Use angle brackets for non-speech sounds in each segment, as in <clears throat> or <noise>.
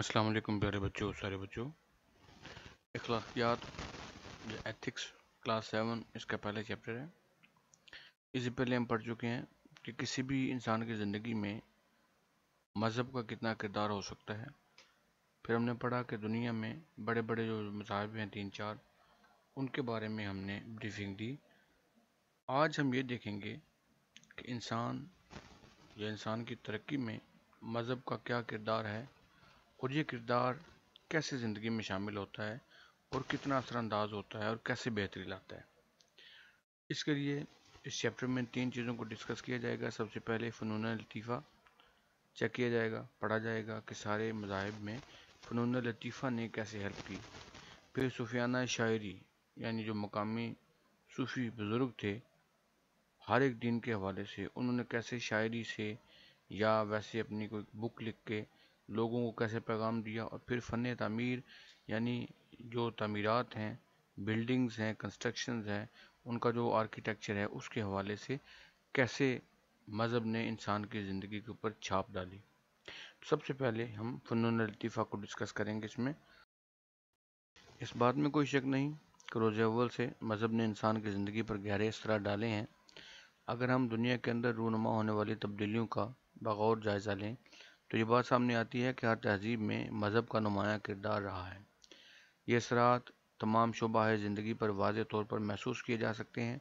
अस्सलाम वालेकुम प्यारे बच्चों सारे बच्चों अखलाकियात एथिक्स क्लास सेवन इसका पहला चैप्टर है इससे पहले हम पढ़ चुके हैं कि किसी भी इंसान की ज़िंदगी में मज़हब का कितना किरदार हो सकता है फिर हमने पढ़ा कि दुनिया में बड़े बड़े जो मजाहब हैं तीन चार उनके बारे में हमने ब्रीफिंग दी आज हम ये देखेंगे कि इंसान या इंसान की तरक्की में मज़हब का क्या किरदार है और ये किरदार कैसे ज़िंदगी में शामिल होता है और कितना असरानंदाज होता है और कैसे बेहतरी लाता है इसके लिए इस चैप्टर में तीन चीज़ों को डिस्कस किया जाएगा सबसे पहले फ़नून लतीफ़ा चेक किया जाएगा पढ़ा जाएगा कि सारे मजाहब में फ़नून लतीफ़ा ने कैसे हेल्प की फिर सूफियाना शायरी यानी जो मकामी सूफ़ी बुज़ुर्ग थे हर एक दिन के हवाले से उन्होंने कैसे शायरी से या वैसे अपनी कोई बुक लिख के लोगों को कैसे पैगाम दिया और फिर फ़न तमीर यानी जो तमीरत हैं बिल्डिंग्स हैं कंस्ट्रक्शन हैं उनका जो आर्किटेक्चर है उसके हवाले से कैसे मज़हब ने इंसान की ज़िंदगी के ऊपर छाप डाली तो सबसे पहले हम फ़न लतीफ़ा को डिस्कस करेंगे इसमें इस बात में कोई शक नहीं कि रोज़ अव्वल से मज़हब ने इंसान की ज़िंदगी पर गहरे इस डाले हैं अगर हम दुनिया के अंदर रूनमा होने वाली तब्दीलियों का बगौर जायज़ा लें तो ये बात सामने आती है कि हर तहजीब में मज़हब का नुमाया किरदार रहा है ये असरात तमाम शुबा ज़िंदगी पर वाज तौर पर महसूस किए जा सकते हैं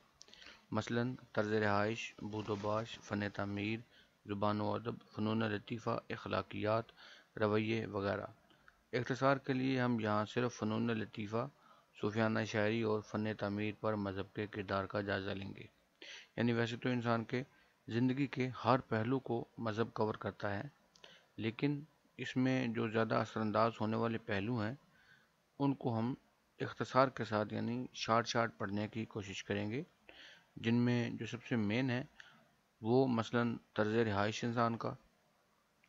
मसलन तर्ज रहाइश बूदोबाश फ़न तमीर ज़ुबान अदब फ़नून लतीफ़ा अखलाकियात रवैये वगैरह अख्तसार के लिए हम यहाँ सिर्फ फ़नून लतीफ़ा सूफियाना शायरी और फ़न तमीर पर मज़हब के किरदार का जायज़ा लेंगे यानी वैसे तो इंसान के ज़िंदगी के हर पहलू को मज़हब कवर करता है लेकिन इसमें जो ज़्यादा असरअंदाज होने वाले पहलू हैं उनको हम इख्तसार के साथ यानी शार्ट शार्ट पढ़ने की कोशिश करेंगे जिनमें जो सबसे मेन है वो मसलन तर्ज रिहाइश इंसान का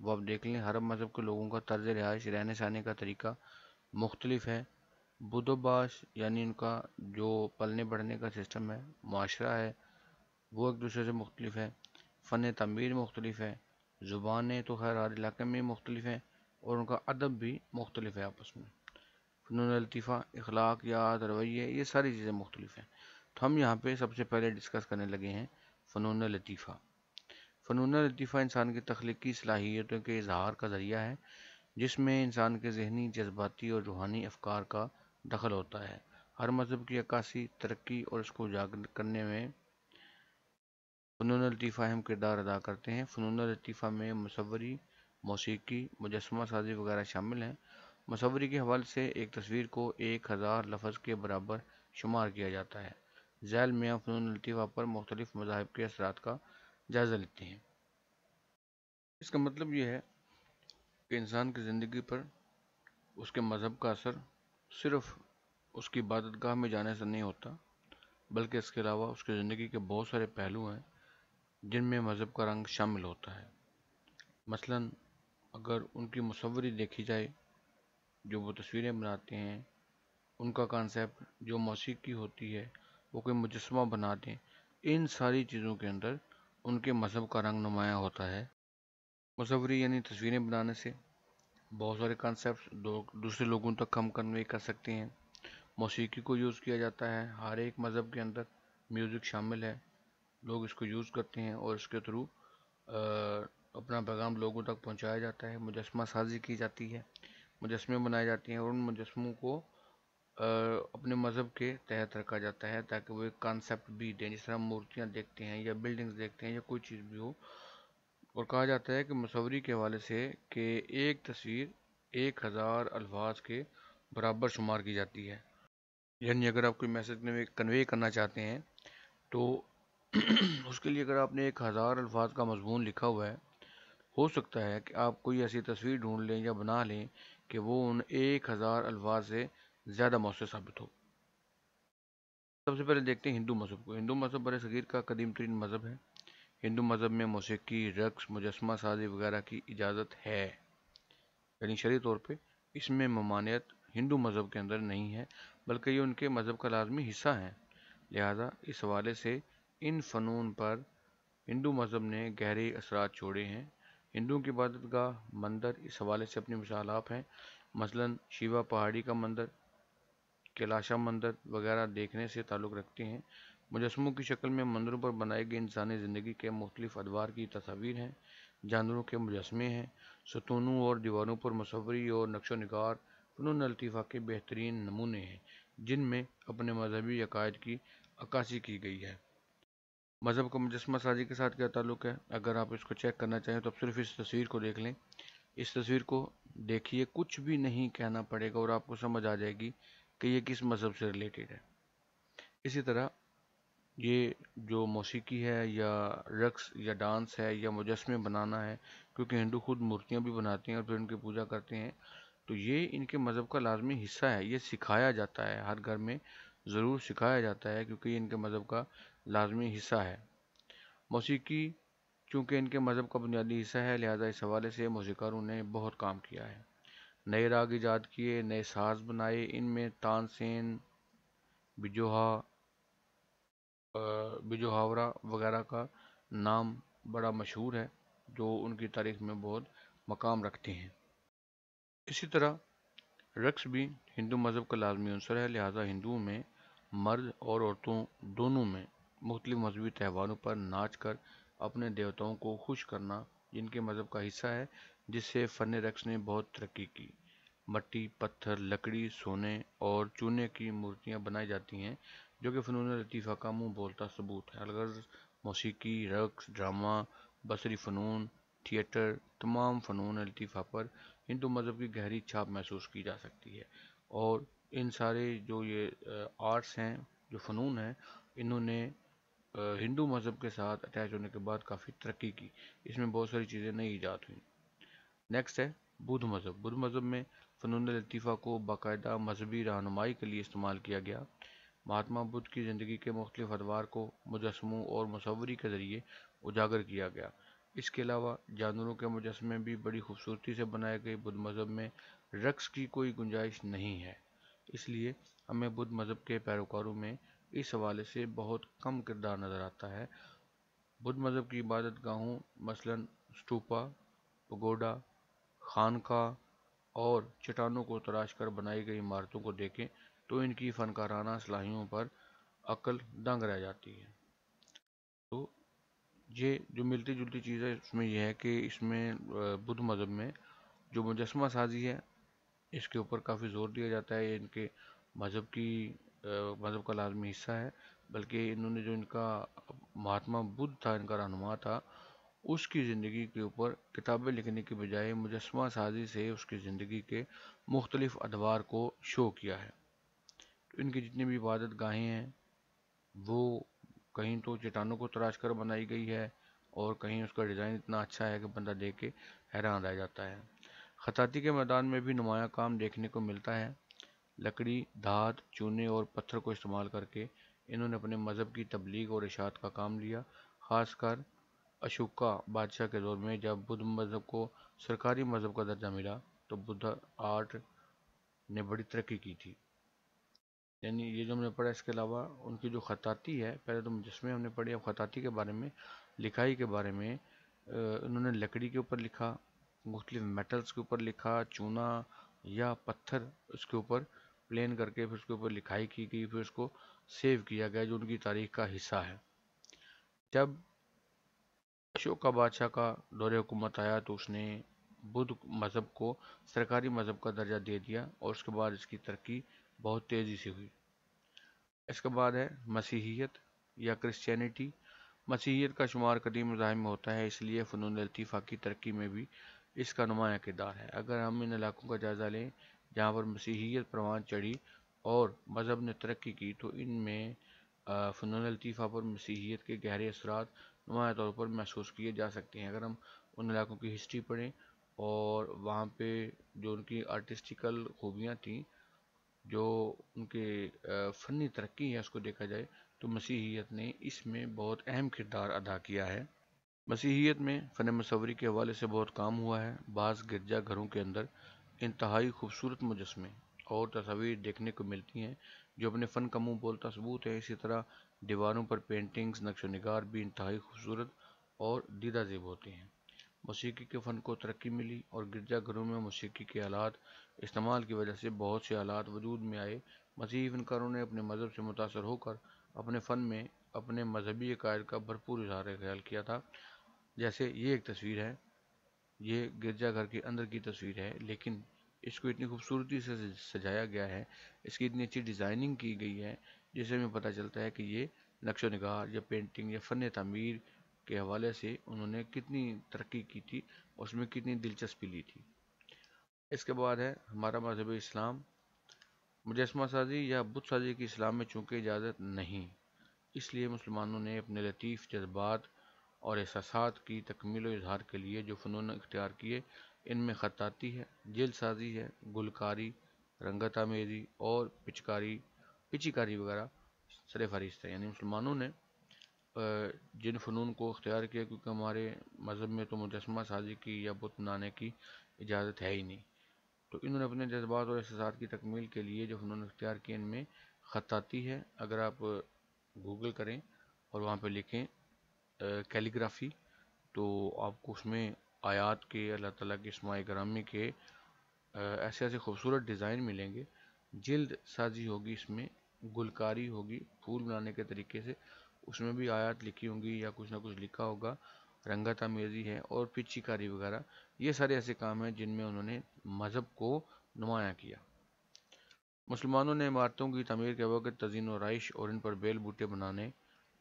वो आप देख लें हर मज़हब के लोगों का तर्ज रिहाइश रहने सहने का तरीका मुख्तलिफ है बुदोबाश यानी उनका जो पलने बढ़ने का सिस्टम है माशरा है वो एक दूसरे से मुख्तलिफ है फ़न तमीर मुख्तलिफ है ज़ुबानें तो खैर हर इलाके में मुख्तलिफ हैं और उनका अदब भी मुख्तलिफ है आपस में फ़नून लतीफ़ा अखलाक याद रवैये ये सारी चीज़ें मुख्तलिफ हैं तो हम यहाँ पर सबसे पहले डिस्कस करने लगे हैं फ़नून लतीफ़ा फ़नून लतीफ़ा इंसान की तख्लीकी सलाहियतों के इजहार का ज़रिया है जिसमें इंसान के जहनी जज्बाती और रूहानी अफकार का दखल होता है हर मज़हब की अक्सी तरक्की और इसको उजागर करने में फ़नून लतीफ़ा अहम किरदार अदा करते हैं फ़नून लतीफ़ा में मसवरी मौसीकी मुजस्मा साजी वगैरह शामिल हैं मसवरी के हवाले से एक तस्वीर को एक हज़ार लफ्ज़ के बराबर शुमार किया जाता है जैल मियाँ फ़नून लतीफ़ा पर मुख्तलिफ़ मजाहब के असर का जायज़ा लेते हैं इसका मतलब यह है कि इंसान की ज़िंदगी पर उसके मज़हब का असर सिर्फ उसकी इबादत गाह में जाने से नहीं होता बल्कि इसके अलावा उसकी ज़िंदगी के बहुत सारे पहलू हैं जिनमें मज़हब का रंग शामिल होता है मसलन अगर उनकी मसवरी देखी जाए जो वो तस्वीरें बनाते हैं उनका कॉन्सेप्ट जो मौसीकी होती है वो कोई मुजस्मा बना दें इन सारी चीज़ों के अंदर उनके मज़हब का रंग नुमाया होता है मसवरी यानी तस्वीरें बनाने से बहुत सारे कॉन्सेप्ट दूसरे लोगों तक हम कन्वे कर सकते हैं मौसीकी को यूज़ किया जाता है हर एक मज़हब के अंदर म्यूज़िक शामिल है लोग इसको यूज़ करते हैं और इसके थ्रू अपना पैगाम लोगों तक पहुंचाया जाता है मुजस्मा साजी की जाती है मुजस्मे बनाए जाते हैं और उन मुजस्मों को आ, अपने मज़हब के तहत रखा जाता है ताकि वो एक कॉन्सेप्ट भी दें जिस तरह मूर्तियाँ देखते हैं या बिल्डिंग्स देखते हैं या कोई चीज़ भी हो और कहा जाता है कि मसवरी के हवाले से कि एक तस्वीर एक हज़ार अल्फाज के बराबर शुमार की जाती है यानी अगर आप कोई मैसेज कन्वे करना चाहते हैं तो <clears throat> उसके लिए अगर आपने एक हज़ार अल्फाज का मजमून लिखा हुआ है हो सकता है कि आप कोई ऐसी तस्वीर ढूंढ लें या बना लें कि वो उन एक हज़ार अल्फाज से ज़्यादा मौसर साबित हो सबसे पहले देखते हैं हिंदू मज़हब को हिंदू मज़हब बर सगीर का कदीम तरीन मज़हब है हिंदू मज़हब में मौसीकी रक्स मुजस्मा साजी वगैरह की इजाज़त है यानी शरी तौर पर इसमें ममानियत हिंदू मज़हब के अंदर नहीं है बल्कि ये उनके मज़हब का लाजमी हिस्सा है लिहाजा इस हवाले से इन फ़नून पर हिंदू मज़हब ने गहरे असरात छोड़े हैं हिंदुओं की इबादत का मंदिर इस हवाले से अपनी मिसाल आप हैं मसलन शिवा पहाड़ी का मंदिर कैलाशा मंदिर वगैरह देखने से ताल्लुक़ रखते हैं मुजस्मों की शक्ल में मंदिरों पर बनाए गए इंसानी ज़िंदगी के मुख्तलिफ अदवार की तस्वीर हैं जानवरों के मुजस्मे हैं सतूनों और दीवारों पर मसवरी और नक्श नगार फ़नून लतीफ़ा के बेहतरीन नमूने हैं जिनमें अपने मजहबी अकायद की अक्सी की गई है मज़हब को मुजस्मा साजी के साथ क्या ताल्लुक़ है अगर आप इसको चेक करना चाहें तो आप सिर्फ इस तस्वीर को देख लें इस तस्वीर को देखिए कुछ भी नहीं कहना पड़ेगा और आपको समझ आ जाएगी कि ये किस मज़हब से रिलेटेड है इसी तरह ये जो मौसीकी है या रक्स या डांस है या मुजस्मे बनाना है क्योंकि हिंदू खुद मूर्तियाँ भी बनाते हैं और फिर उनकी पूजा करते हैं तो ये इनके मज़हब का लाजमी हिस्सा है ये सिखाया जाता है हर घर में ज़रूर सिखाया जाता है क्योंकि इनके मज़हब का लाजमी हिस्सा है मौसीकी चूँकि इनके मज़हब का बुनियादी हिस्सा है लिहाजा इस हवाले से मौसीकारों ने बहुत काम किया है नए राग ईजाद किए नए साज बनाए में तानसेन बिजोहा बिजोहावरा वगैरह का नाम बड़ा मशहूर है जो उनकी तारीख में बहुत मकाम रखते हैं इसी तरह रक्स भी हिंदू मज़हब का लाजमी अंसर है लिहाजा हिंदुओं में मर्द और औरतों दोनों में मुख्तलिफ मजहबी त्यौहारों पर नाच कर अपने देवताओं को खुश करना इनके मज़हब का हिस्सा है जिससे फ़न रक्स ने बहुत तरक्की की मट्टी पत्थर लकड़ी सोने और चूने की मूर्तियाँ बनाई जाती हैं जो कि फ़नून लतीफ़ा का मुँह बोलता सबूत है अलगर मौसीकी रक्स ड्रामा बसरी फ़नून थिएटर तमाम फ़नून लतीफ़ा पर हिंदू मज़हब की गहरी छाप महसूस की जा सकती है और इन सारे जो ये आर्ट्स हैं जो फ़नून हैं इन्होंने हिंदू मज़हब के साथ अटैच होने के बाद काफ़ी तरक्की की इसमें बहुत सारी चीज़ें नई ईजाद हुई नेक्स्ट है बुद्ध मज़हब बुद्ध मज़हब में फ़नून लतीफ़ा को बाकायदा मजहबी रहनुमाई के लिए इस्तेमाल किया गया महात्मा बुद्ध की ज़िंदगी के मुख्तलिफ अदवार को मुजस्मों और मसवरी के ज़रिए उजागर किया गया इसके अलावा जानवरों के मुजस्मे भी बड़ी खूबसूरती से बनाए गए बुद्ध मज़हब में रक्स की कोई गुंजाइश नहीं है इसलिए हमें बुद्ध मज़हब के पैरोकारों में इस हवाले से बहुत कम किरदार नज़र आता है बुद्ध मज़हब की इबादत गाहों मसलन स्टूपा पगोडा खानका और चट्टानों को तराश कर बनाई गई इमारतों को देखें तो इनकी फ़नकाराना सलाहियों पर अक्ल दंग रह जाती है तो ये जो मिलती जुलती चीज़ है इसमें यह है कि इसमें बुद्ध मज़हब में जो मुजस्मा साजी है इसके ऊपर काफ़ी ज़ोर दिया जाता है ये इनके मज़हब की मज़हब का लाजमी हिस्सा है बल्कि इन्होंने जो इनका महात्मा बुद्ध था इनका रहनुमा था उसकी ज़िंदगी के ऊपर किताबें लिखने के बजाय मुजस्मा साजी से उसकी ज़िंदगी के मुख्तलिफ़ अदवार को शो किया है तो इनकी जितनी भी इबादत गाहें हैं वो कहीं तो चट्टानों को तराश कर बनाई गई है और कहीं उसका डिज़ाइन इतना अच्छा है कि बंदा देख के हैरान रह जाता है खताती के मैदान में भी नुमाया काम देखने को मिलता है लकड़ी धात चूने और पत्थर को इस्तेमाल करके इन्होंने अपने मज़हब की तबलीग और इशात का काम लिया खासकर अशोका बादशाह के दौर में जब बुद्ध मज़हब को सरकारी मज़हब का दर्जा मिला तो बुद्ध आर्ट ने बड़ी तरक्की की थी यानी ये जो हमने पढ़ा इसके अलावा उनकी जो खताती है पहले तो मुजस्मे हमने पढ़ी अब खताती के बारे में लिखाई के बारे में उन्होंने लकड़ी के ऊपर लिखा मुख्तलिफ मेटल्स के ऊपर लिखा चूना या पत्थर उसके ऊपर प्लेन करके फिर उसके ऊपर लिखाई की गई फिर उसको सेव किया गया जो उनकी तारीख का हिस्सा है जब अशोक का बादशाह का दौर हुकूमत आया तो उसने बुद्ध मज़हब को सरकारी मज़हब का दर्जा दे दिया और उसके बाद इसकी तरक्की बहुत तेज़ी से हुई इसके बाद है मसीहियत या क्रिश्चियनिटी मसीहियत का शुमार कदीम मज़ाहिम में होता है इसलिए फ़नून लतीफ़ा की तरक्की में भी इसका नुमाया किरदार है अगर हम इन इलाकों का जायज़ा लें जहाँ पर मसीहियत परवान चढ़ी और मज़हब ने तरक्की की तो इनमें फ़नून लतीफ़ा पर मसीहियत के गहरे असरात नुमाया तौर पर महसूस किए जा सकते हैं अगर हम उन इलाकों की हिस्ट्री पढ़ें और वहाँ पे जो उनकी आर्टिस्टिकल खूबियाँ थीं जो उनके फ़नी तरक्की है उसको देखा जाए तो मसीहियत ने इसमें बहुत अहम किरदार अदा किया है मसीहियत में फ़न मसवरी के हवाले से बहुत काम हुआ है बाज़ गिरजा घरों के अंदर इंतहाई खूबसूरत मुजस्मे और तस्वीर देखने को मिलती हैं जो अपने फ़न का मुँह बोलता सबूत है इसी तरह दीवारों पर पेंटिंग्स नक्श नगार भी इंतहाई खूबसूरत और दीदा जेब होते हैं मौसीकी के फ़न को तरक्की मिली और गिरजा घरों में मौसीकी के आलात इस्तेमाल की वजह से बहुत से आलात वजूद में आए मसीही फनकारों ने अपने मज़हब से मुतासर होकर अपने फ़न में अपने मजहबी अकायद का भरपूर इजहार ख्याल किया था जैसे ये एक तस्वीर है ये गिरजाघर के अंदर की तस्वीर है लेकिन इसको इतनी खूबसूरती से सजाया गया है इसकी इतनी अच्छी डिज़ाइनिंग की गई है जिसे हमें पता चलता है कि ये नक्श नगार या पेंटिंग या फ़न तमीर के हवाले से उन्होंने कितनी तरक्की की थी उसमें कितनी दिलचस्पी ली थी इसके बाद है हमारा मजहब इस्लाम मुजस्मा साजी या बुद्ध साजी की इस्लाम में चूँकि इजाज़त नहीं इसलिए मुसलमानों ने अपने लतीफ़ जज्बात और एहसास की तकमील इजहार के लिए जो फ़नून इख्तियार किए इनमें ख़ताती है जेल साजी है गुलकारी रंगत आमेजी और पिचकारी पिचिकारी वगैरह सर फहरिस्त है यानी मुसलमानों ने जिन फ़नून को अख्तियार किया क्योंकि हमारे मज़हब में तो मुजस्मा साजी की या बुत बनाने की इजाज़त है ही नहीं तो इन्होंने अपने जज्बात और एहसास की तकमील के लिए जो फ़नून अख्तियार किए इनमें ख़ताती है अगर आप गूगल करें और वहाँ पर लिखें कैलीग्राफी तो आपको उसमें आयात के अल्लाह ताला के इसमाय ग्रामी के ऐसे ऐसे खूबसूरत डिज़ाइन मिलेंगे जल्द साजी होगी इसमें गुलकारी होगी फूल बनाने के तरीके से उसमें भी आयात लिखी होंगी या कुछ ना कुछ लिखा होगा रंगत आमेजी है और कारी वगैरह ये सारे ऐसे काम हैं जिनमें उन्होंने मज़हब को नुमाया किया मुसलमानों ने इमारतों की तमीर के वक्त तजीन और राइश और इन पर बेल बूटे बनाने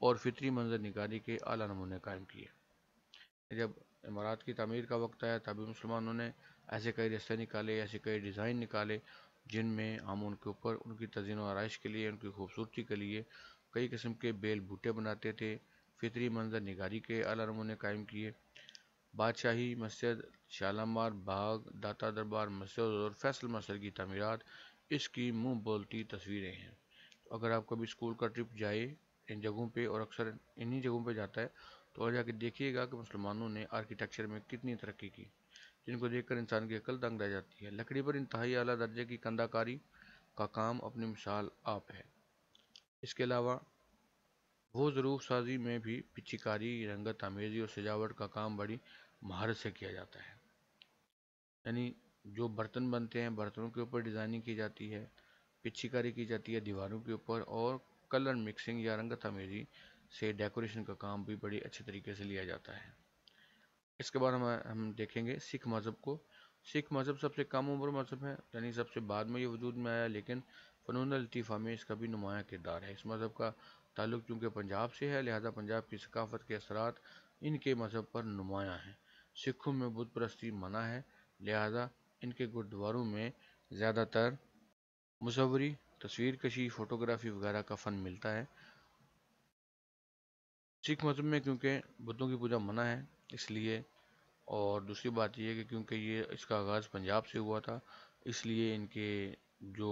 और फितरी मंजर निकारी के अला नमूने कायम किए जब इमारत की तमीर का वक्त आया तभी मुसलमानों ने ऐसे कई रस्ते निकाले ऐसे कई डिज़ाइन निकाले जिनमें हम उनके ऊपर उनकी तजीन आरइश के लिए उनकी खूबसूरती के लिए कई किस्म के बेल बूटे बनाते थे फितरी मंजर निगारी के अला नमूने कायम किए बादशाही मस्जिद शालामार बाग दाता दरबार मस्जिद और फैसल मस्जिद की तमीरत इसकी मुँह बोलती तस्वीरें हैं तो अगर आप कभी स्कूल का ट्रिप जाए इन जगहों पे और अक्सर इन्हीं जगहों पे जाता है तो और जाके देखिएगा कि मुसलमानों ने आर्किटेक्चर में कितनी तरक्की की जिनको देखकर इंसान की अकल दंग रह जाती है लकड़ी पर इंतहाई अला दर्जे की कंधाकारी का काम अपनी मिसाल आप है इसके अलावा वो ज़रूर साजी में भी पिचिकारी रंगत आमेजी और सजावट का काम बड़ी महारत से किया जाता है यानी जो बर्तन बनते हैं बर्तनों के ऊपर डिज़ाइनिंग की जाती है पिचिकारी की जाती है दीवारों के ऊपर और कलर मिक्सिंग या रंगत आमेजी से डेकोरेशन का काम भी बड़ी अच्छे तरीके से लिया जाता है इसके बाद हम हम देखेंगे सिख मज़हब को सिख मज़हब सबसे कम उम्र मज़हब है यानी सबसे बाद में ये वजूद में आया लेकिन फ़नून लतीफ़ा में इसका भी नुमाया किरदार है इस मज़हब का ताल्लुक चूँकि पंजाब से है लिहाजा पंजाब की सकाफत के असरात इनके मज़हब पर नुमाया हैं सिखों में बुत परस्ती मना है लिहाजा इनके गुरुद्वारों में ज़्यादातर मुसवरी तस्वीर कशी फ़ोटोग्राफी वगैरह का फ़न मिलता है सिख मज़हब में क्योंकि बुद्धों की पूजा मना है इसलिए और दूसरी बात यह है कि क्योंकि ये इसका आगाज़ पंजाब से हुआ था इसलिए इनके जो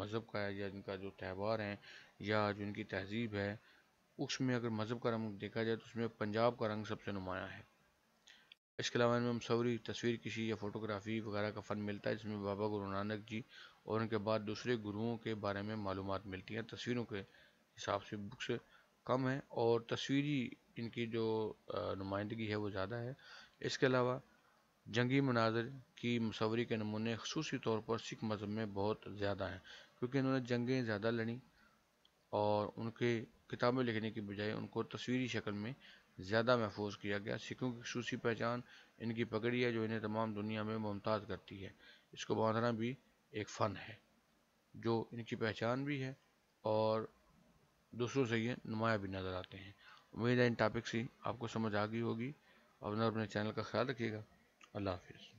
मज़हब का है या इनका जो त्यौहार है या जो इनकी तहजीब है उसमें अगर मज़हब का रंग देखा जाए तो उसमें पंजाब का रंग सबसे नुमाया है इसके अलावा इनमें मसवरी तस्वीर किसी या फ़ोटोग्राफी वगैरह का फ़न मिलता है जिसमें बाबा गुरु नानक जी और उनके बाद दूसरे गुरुओं के बारे में मालूम मिलती हैं तस्वीरों के हिसाब से बुक्स कम हैं और तस्वीरी इनकी जो नुमाइंदगी है वो ज़्यादा है इसके अलावा जंगी मनाजर की मसवरी के नमूने खसूस तौर पर सिख मज़हब में बहुत ज़्यादा हैं क्योंकि इन्होंने जंगें ज़्यादा लड़ी और उनके किताबें लिखने की बजाय उनको तस्वीरी शक्ल में ज़्यादा महफूज किया गया सिखों की खसूसी पहचान इनकी पकड़ी है जो इन्हें तमाम दुनिया में मुमताज़ करती है इसको बांधना भी एक फ़न है जो इनकी पहचान भी है और दूसरों से ये नुमाया भी नज़र आते हैं उम्मीद है इन टॉपिक ही आपको समझ आ गई होगी और अपने चैनल का ख्याल रखिएगा अल्लाह हाफिज़